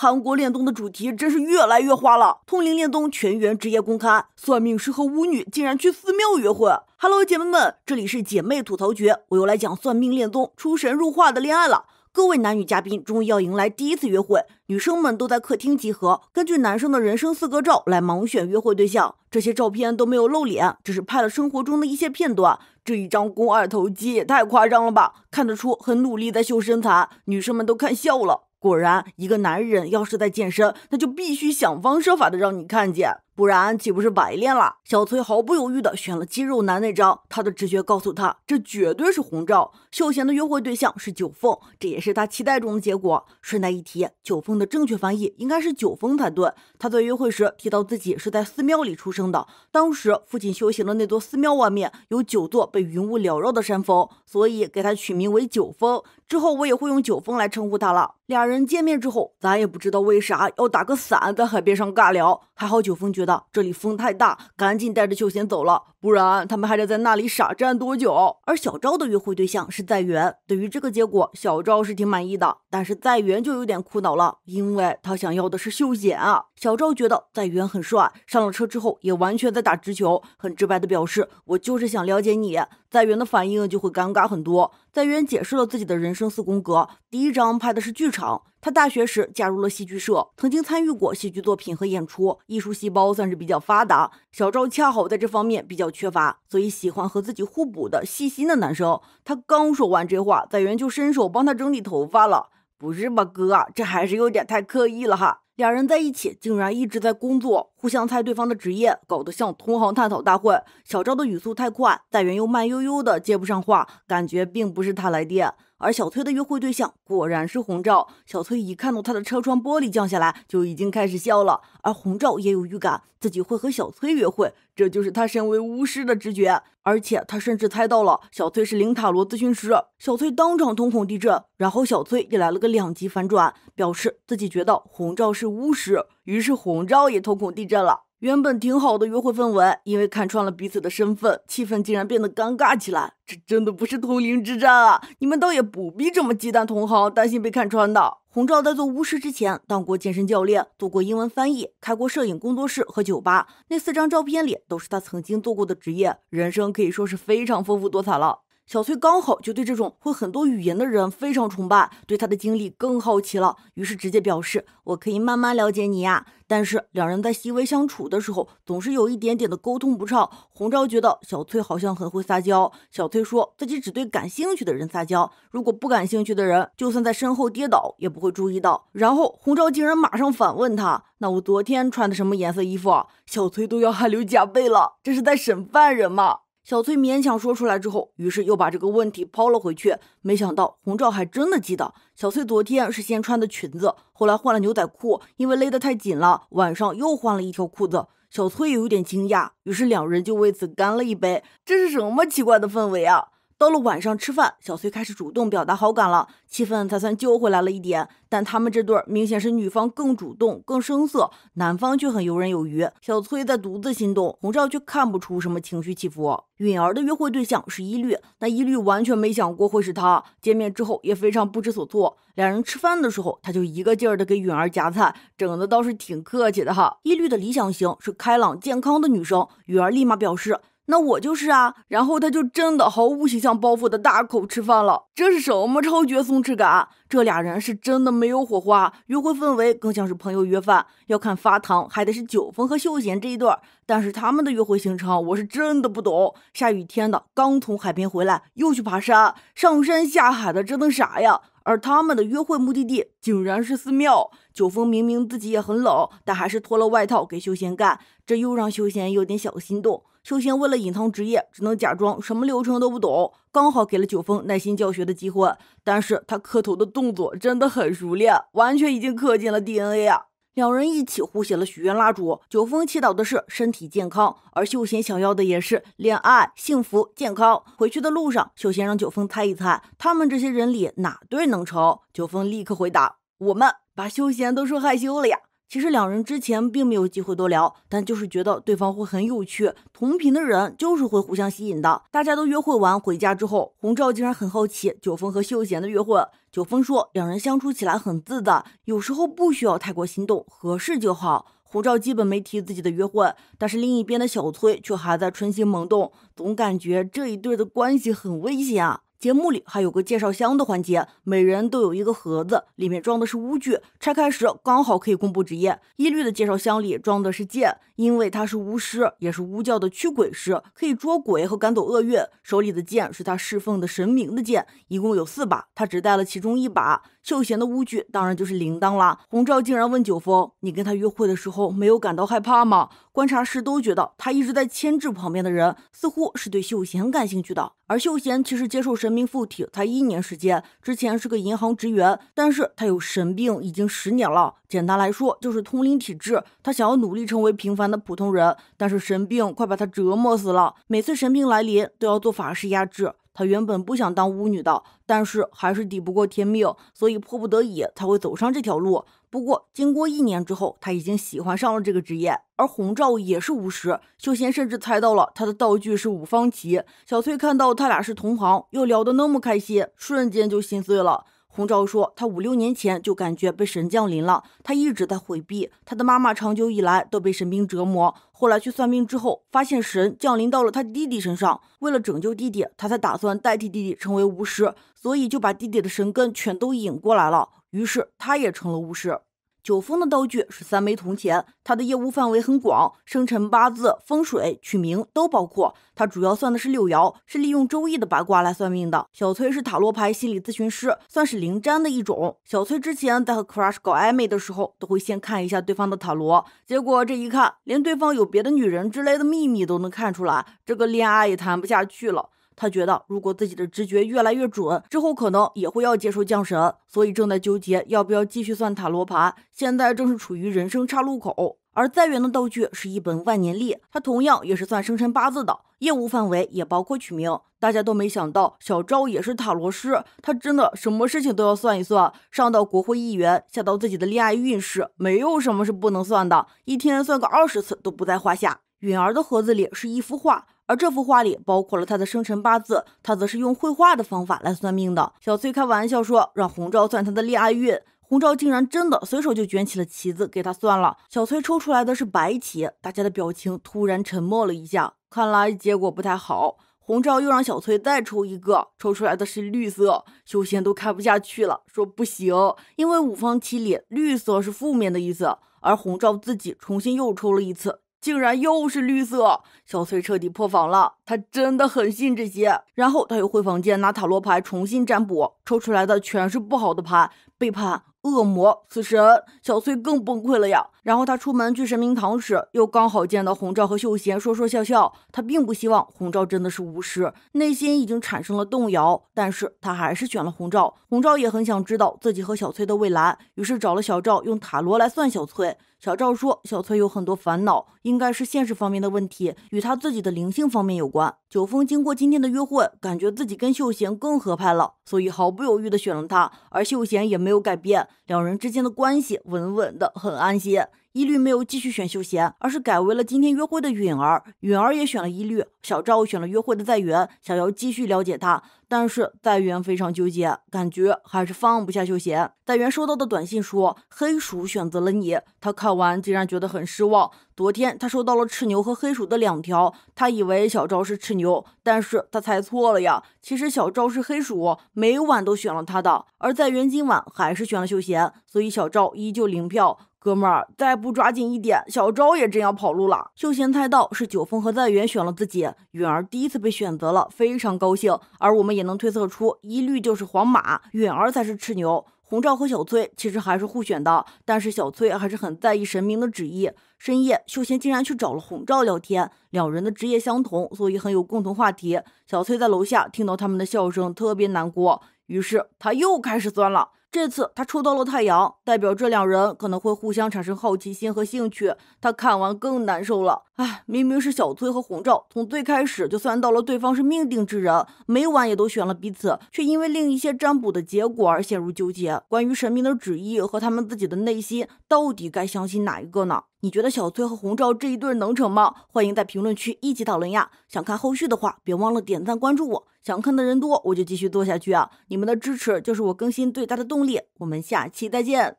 韩国恋综的主题真是越来越花了。通灵恋综全员职业公开，算命师和巫女竟然去寺庙约会。Hello，姐妹们，这里是姐妹吐槽局，我又来讲算命恋综出神入化的恋爱了。各位男女嘉宾终于要迎来第一次约会，女生们都在客厅集合，根据男生的人生四格照来盲选约会对象。这些照片都没有露脸，只是拍了生活中的一些片段。这一张肱二头肌也太夸张了吧，看得出很努力在秀身材，女生们都看笑了。果然，一个男人要是在健身，那就必须想方设法的让你看见，不然岂不是白练了？小崔毫不犹豫的选了肌肉男那张，他的直觉告诉他，这绝对是红照。秀贤的约会对象是九凤，这也是他期待中的结果。顺带一提，九凤的正确翻译应该是九峰才对。他在约会时提到自己是在寺庙里出生的，当时父亲修行的那座寺庙外面有九座被云雾缭绕的山峰，所以给他取名为九峰。之后我也会用九峰来称呼他了。俩人见面之后，咱也不知道为啥要打个伞在海边上尬聊。还好九峰觉得这里风太大，赶紧带着秀贤走了，不然他们还得在那里傻站多久。而小赵的约会对象是在元，对于这个结果，小赵是挺满意的，但是在元就有点苦恼了，因为他想要的是秀贤啊。小赵觉得在元很帅，上了车之后也完全在打直球，很直白的表示我就是想了解你。载元的反应就会尴尬很多。载元解释了自己的人生四宫格，第一章拍的是剧场。他大学时加入了戏剧社，曾经参与过戏剧作品和演出，艺术细胞算是比较发达。小赵恰好在这方面比较缺乏，所以喜欢和自己互补的细心的男生。他刚说完这话，载元就伸手帮他整理头发了。不是吧，哥，这还是有点太刻意了哈。两人在一起，竟然一直在工作，互相猜对方的职业，搞得像同行探讨大会。小赵的语速太快，戴源又慢悠悠的接不上话，感觉并不是他来电。而小崔的约会对象果然是红照，小崔一看到他的车窗玻璃降下来，就已经开始笑了。而红照也有预感，自己会和小崔约会，这就是他身为巫师的直觉。而且他甚至猜到了小崔是灵塔罗咨询师。小崔当场瞳孔地震，然后小崔也来了个两极反转，表示自己觉得红照是巫师。于是红照也瞳孔地震了。原本挺好的约会氛围，因为看穿了彼此的身份，气氛竟然变得尴尬起来。这真的不是通灵之战啊！你们倒也不必这么忌惮同行，担心被看穿的。洪照在做巫师之前，当过健身教练，做过英文翻译，开过摄影工作室和酒吧。那四张照片里，都是他曾经做过的职业，人生可以说是非常丰富多彩了。小翠刚好就对这种会很多语言的人非常崇拜，对他的经历更好奇了，于是直接表示：“我可以慢慢了解你呀。”但是两人在细微相处的时候，总是有一点点的沟通不畅。洪昭觉得小翠好像很会撒娇，小翠说自己只对感兴趣的人撒娇，如果不感兴趣的人，就算在身后跌倒也不会注意到。然后洪昭竟然马上反问他：“那我昨天穿的什么颜色衣服啊？”小崔都要汗流浃背了，这是在审犯人吗？小翠勉强说出来之后，于是又把这个问题抛了回去。没想到洪照还真的记得，小翠昨天是先穿的裙子，后来换了牛仔裤，因为勒得太紧了，晚上又换了一条裤子。小翠也有点惊讶，于是两人就为此干了一杯。这是什么奇怪的氛围啊！到了晚上吃饭，小崔开始主动表达好感了，气氛才算救回来了一点。但他们这对儿明显是女方更主动、更生涩，男方却很游刃有余。小崔在独自心动，洪少却看不出什么情绪起伏。允儿的约会对象是一律，那一律完全没想过会是他。见面之后也非常不知所措。两人吃饭的时候，他就一个劲儿的给允儿夹菜，整的倒是挺客气的哈。一律的理想型是开朗健康的女生，允儿立马表示。那我就是啊，然后他就真的毫无形象包袱的大口吃饭了，这是什么超绝松弛感？这俩人是真的没有火花，约会氛围更像是朋友约饭。要看发糖还得是九峰和秀贤这一对儿，但是他们的约会行程我是真的不懂。下雨天的，刚从海边回来，又去爬山，上山下海的折腾啥呀？而他们的约会目的地竟然是寺庙。九峰明明自己也很冷，但还是脱了外套给秀贤干，这又让秀贤有点小心动。秀贤为了隐藏职业，只能假装什么流程都不懂，刚好给了九峰耐心教学的机会。但是他磕头的动作真的很熟练，完全已经刻进了 DNA 啊！两人一起互写了许愿蜡烛，九峰祈祷的是身体健康，而秀贤想要的也是恋爱、幸福、健康。回去的路上，秀贤让九峰猜一猜，他们这些人里哪对能成？九峰立刻回答：我们！把秀贤都说害羞了呀。其实两人之前并没有机会多聊，但就是觉得对方会很有趣。同频的人就是会互相吸引的。大家都约会完回家之后，洪照竟然很好奇九峰和秀贤的约会。九峰说两人相处起来很自在，有时候不需要太过心动，合适就好。洪照基本没提自己的约会，但是另一边的小崔却还在春心萌动，总感觉这一对的关系很危险啊。节目里还有个介绍箱的环节，每人都有一个盒子，里面装的是巫具。拆开时刚好可以公布职业。一律的介绍箱里装的是剑，因为他是巫师，也是巫教的驱鬼师，可以捉鬼和赶走厄运。手里的剑是他侍奉的神明的剑，一共有四把，他只带了其中一把。秀贤的巫具当然就是铃铛啦。洪昭竟然问九峰：“你跟他约会的时候没有感到害怕吗？”观察室都觉得他一直在牵制旁边的人，似乎是对秀贤感兴趣的。而秀贤其实接受神明附体才一年时间，之前是个银行职员，但是他有神病已经十年了。简单来说就是通灵体质。他想要努力成为平凡的普通人，但是神病快把他折磨死了。每次神病来临都要做法事压制。他原本不想当巫女的，但是还是抵不过天命，所以迫不得已才会走上这条路。不过，经过一年之后，他已经喜欢上了这个职业。而红照也是巫师，修仙甚至猜到了他的道具是五方旗。小翠看到他俩是同行，又聊得那么开心，瞬间就心碎了。红照说，他五六年前就感觉被神降临了，他一直在回避。他的妈妈长久以来都被神兵折磨，后来去算命之后，发现神降临到了他弟弟身上。为了拯救弟弟，他才打算代替弟弟成为巫师，所以就把弟弟的神根全都引过来了。于是他也成了巫师。九峰的道具是三枚铜钱，他的业务范围很广，生辰八字、风水、取名都包括。他主要算的是六爻，是利用《周易》的八卦来算命的。小崔是塔罗牌心理咨询师，算是灵占的一种。小崔之前在和 crush 搞暧昧的时候，都会先看一下对方的塔罗，结果这一看，连对方有别的女人之类的秘密都能看出来，这个恋爱也谈不下去了。他觉得，如果自己的直觉越来越准，之后可能也会要接受降神，所以正在纠结要不要继续算塔罗牌。现在正是处于人生岔路口，而再远的道具是一本万年历，它同样也是算生辰八字的，业务范围也包括取名。大家都没想到，小赵也是塔罗师，他真的什么事情都要算一算，上到国会议员，下到自己的恋爱运势，没有什么是不能算的，一天算个二十次都不在话下。允儿的盒子里是一幅画。而这幅画里包括了他的生辰八字，他则是用绘画的方法来算命的。小崔开玩笑说：“让洪昭算他的恋爱运。”洪昭竟然真的随手就卷起了旗子给他算了。小崔抽出来的是白旗，大家的表情突然沉默了一下，看来结果不太好。洪昭又让小崔再抽一个，抽出来的是绿色，修仙都看不下去了，说不行，因为五方旗里绿色是负面的意思。而洪昭自己重新又抽了一次。竟然又是绿色！小翠彻底破防了，她真的很信这些。然后她又回房间拿塔罗牌重新占卜，抽出来的全是不好的牌，背叛。恶魔死神小翠更崩溃了呀！然后他出门去神明堂时，又刚好见到洪照和秀贤说说笑笑。他并不希望洪照真的是巫师，内心已经产生了动摇，但是他还是选了洪照。洪照也很想知道自己和小翠的未来，于是找了小赵用塔罗来算小翠。小赵说小翠有很多烦恼，应该是现实方面的问题，与他自己的灵性方面有关。九峰经过今天的约会，感觉自己跟秀贤更合拍了，所以毫不犹豫的选了他。而秀贤也没有改变。两人之间的关系稳稳的，很安心。一律没有继续选秀贤，而是改为了今天约会的允儿。允儿也选了一律，小赵选了约会的在元，想要继续了解他。但是在元非常纠结，感觉还是放不下秀贤。在元收到的短信说黑鼠选择了你，他看完竟然觉得很失望。昨天他收到了赤牛和黑鼠的两条，他以为小赵是赤牛，但是他猜错了呀。其实小赵是黑鼠，每晚都选了他的，而在元今晚还是选了秀贤，所以小赵依旧零票。哥们儿，再不抓紧一点，小昭也真要跑路了。秀贤猜到是九峰和在远选了自己，允儿第一次被选择了，非常高兴。而我们也能推测出，一律就是皇马，允儿才是赤牛。红照和小崔其实还是互选的，但是小崔还是很在意神明的旨意。深夜，秀贤竟然去找了红照聊天，两人的职业相同，所以很有共同话题。小崔在楼下听到他们的笑声，特别难过，于是他又开始钻了。这次他抽到了太阳，代表这两人可能会互相产生好奇心和兴趣。他看完更难受了，唉，明明是小崔和红照，从最开始就算到了对方是命定之人，每晚也都选了彼此，却因为另一些占卜的结果而陷入纠结。关于神明的旨意和他们自己的内心，到底该相信哪一个呢？你觉得小崔和红照这一对能成吗？欢迎在评论区一起讨论呀！想看后续的话，别忘了点赞关注我，想看的人多，我就继续做下去啊！你们的支持就是我更新最大的动。我们下期再见。